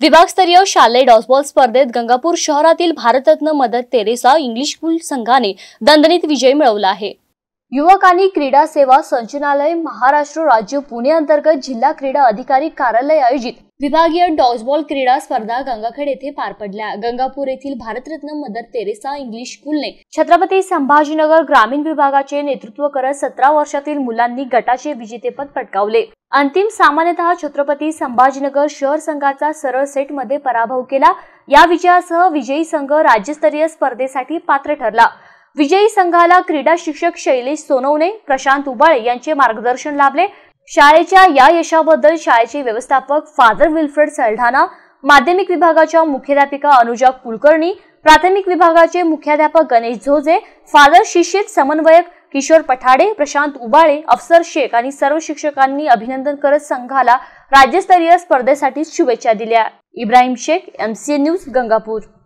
विभागस्तरीय शालेय डॉसबॉल स्पर्धेत गंगापूर शहरातील भारतरत्न मदत तेरेसा इंग्लिश स्कूल संघाने दणदणीत विजय मिळवला आहे युवक आणि क्रीडा सेवा संचनालय महाराष्ट्र राज्य पुणे अंतर्गत जिल्हा क्रीडा अधिकारी कार्यालय आयोजित विभागीय डॉजबॉल क्रीडा स्पर्धा गंगाखेड येथे पार पडल्या गंगापूर येथील भारतरत्न मदर तेरेसा इंग्लिश स्कूलने छत्रपती संभाजीनगर ग्रामीण विभागाचे नेतृत्व करत सतरा वर्षातील मुलांनी गटाचे विजेतेपद पटकावले अंतिम सामान्यत छत्रपती संभाजीनगर शहर संघाचा सरळ सेटमध्ये पराभव केला या विजयासह विजयी संघ राज्यस्तरीय स्पर्धेसाठी पात्र ठरला विजयी संघाला क्रीडा शिक्षक शैलेश सोनवणे प्रशांत उबाळे यांचे मार्गदर्शन लाभले शाळेच्या या यशाबद्दल शाळेचे व्यवस्थापक फादर विल्फ्रेड सलढाणा माध्यमिक विभागाच्या मुख्याध्यापिका अनुजा कुलकर्णी प्राथमिक विभागाचे मुख्याध्यापक गणेश झोजे फादर शिशिर समन्वयक किशोर पठाडे प्रशांत उबाळे अफसर शेख आणि सर्व शिक्षकांनी अभिनंदन करत संघाला राज्यस्तरीय स्पर्धेसाठी शुभेच्छा दिल्या इब्राहिम शेख सी न्यूज गंगापूर